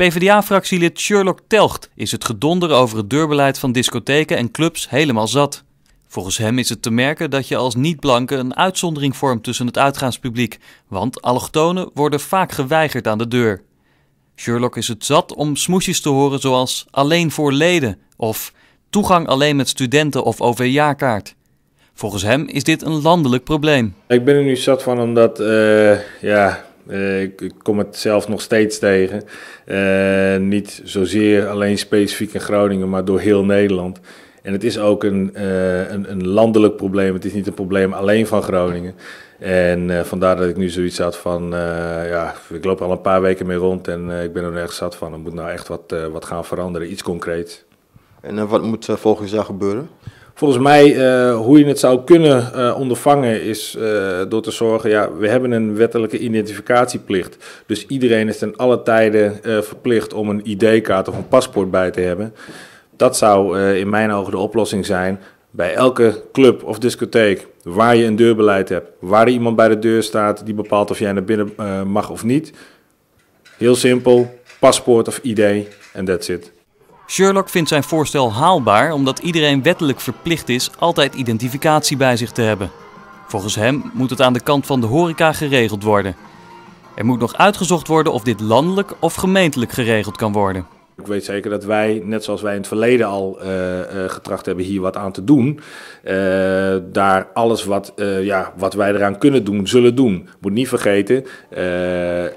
PvdA-fractielid Sherlock Telgt is het gedonder over het deurbeleid van discotheken en clubs helemaal zat. Volgens hem is het te merken dat je als niet-blanke een uitzondering vormt tussen het uitgaanspubliek, want allochtonen worden vaak geweigerd aan de deur. Sherlock is het zat om smoesjes te horen zoals alleen voor leden of toegang alleen met studenten of OV-jaarkaart. Volgens hem is dit een landelijk probleem. Ik ben er nu zat van omdat eh, ja, eh, ik, kom het zelf nog steeds tegen. Eh, niet zozeer alleen specifiek in Groningen, maar door heel Nederland. En het is ook een, eh, een, een, landelijk probleem. Het is niet een probleem alleen van Groningen. En vandaar dat ik nu zoiets had van, ja, ik loop al een paar weken mee rond en ik ben er nergens zat van. Er moet nou echt wat, wat gaan veranderen, iets concreets. En wat moet volgens jou gebeuren? Volgens mij, eh, hoe je het zou kunnen eh, ondervangen, is eh, door te zorgen, ja, we hebben een wettelijke identificatieplicht. Dus iedereen is ten alle tijden verplicht om een ID-kaart of een paspoort bij te hebben. Dat zou in mijn ogen de oplossing zijn bij elke club of discotheek waar je een deurbeleid hebt, waar er iemand bij de deur staat die bepaalt of jij naar binnen mag of niet. Heel simpel, paspoort of ID en that's it. Sherlock vindt zijn voorstel haalbaar omdat iedereen wettelijk verplicht is altijd identificatie bij zich te hebben. Volgens hem moet het aan de kant van de horeca geregeld worden. Er moet nog uitgezocht worden of dit landelijk of gemeentelijk geregeld kan worden. Ik weet zeker dat wij, net zoals wij in het verleden al eh, eh, getracht hebben hier wat aan te doen, eh, daar alles wat, ja, wat wij eraan kunnen doen, zullen doen. Moet niet vergeten,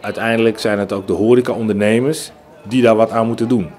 uiteindelijk zijn het ook de horecaondernemers die daar wat aan moeten doen.